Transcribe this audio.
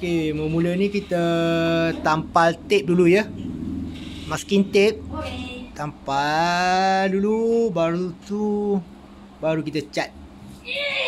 Okay, memula ni kita tampal tape dulu ya. Masking tape. Okay. Tampal dulu baru tu baru kita cat. Yeah.